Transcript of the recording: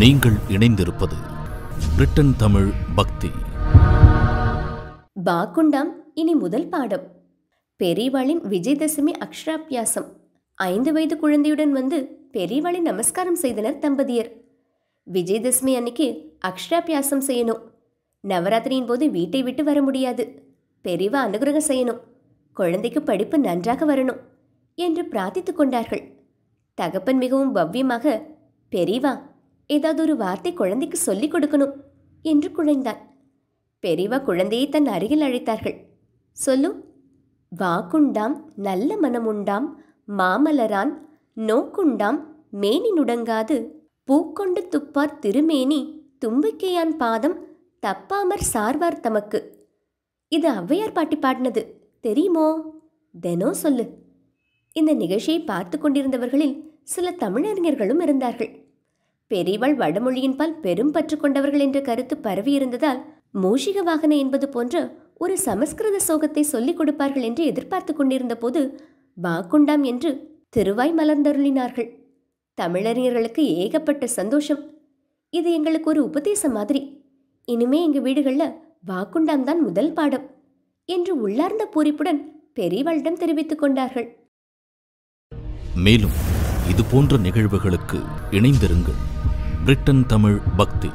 நீங்கள் இணைந்திருப்பது பிரிட்டன் தமிழ் பக்தி பாக்குண்டாம் இனி முதல் பாடம் பெரியவாளின் விஜயதசமி அக்ஷராபியாசம் ஐந்து வயது குழந்தையுடன் வந்து பெரியவாளை நமஸ்காரம் செய்தனர் தம்பதியர் விஜயதசமி அன்னைக்கு அக்ஷராபியாசம் செய்யணும் நவராத்திரியின் போது வீட்டை விட்டு வர முடியாது பெரியவா அனுகிரகம் செய்யணும் குழந்தைக்கு படிப்பு நன்றாக வரணும் என்று பிரார்த்தித்துக் கொண்டார்கள் தகப்பன் மிகவும் பவ்யமாக பெரியவா ஏதாவது ஒரு வார்த்தை குழந்தைக்கு சொல்லிக் கொடுக்கணும் என்று குழைந்தான் பெரியவா குழந்தையை தன் அருகில் அழைத்தார்கள் சொல்லு வாக்குண்டாம் நல்ல மனமுண்டாம் மாமலரான் நோக்குண்டாம் மேனி நுடங்காது பூக்கொண்டு துப்பார் திருமேனி தும்பிக்கையான் பாதம் தப்பாமற் சார்வார் தமக்கு இது ஔவையார் பாட்டி பாடினது தெரியுமோ தெனோ சொல்லு இந்த நிகழ்ச்சியை பார்த்து கொண்டிருந்தவர்களில் சில தமிழறிஞர்களும் இருந்தார்கள் பெரியவள் வடமொழியின்பால் பெரும் பற்று கொண்டவர்கள் என்ற கருத்து பரவியிருந்ததால் மூஷிக வாகன என்பது போன்ற ஒரு சமஸ்கிருத சோகத்தை சொல்லிக் கொடுப்பார்கள் என்று எதிர்பார்த்து கொண்டிருந்த போது வாக்குண்டாம் என்று திருவாய் மலர்ந்தருளினார்கள் தமிழறிஞர்களுக்கு ஏகப்பட்ட சந்தோஷம் இது எங்களுக்கு ஒரு உபதேசம் மாதிரி இனிமே எங்கள் வீடுகளில் வாக்குண்டாம் தான் முதல் பாடம் என்று உள்ளார்ந்த பூரிப்புடன் பெரியவளிடம் தெரிவித்துக் கொண்டார்கள் மேலும் இது போன்ற நிகழ்வுகளுக்கு இணைந்திருங்கள் பிரிட்டன் தமிழ் பக்தி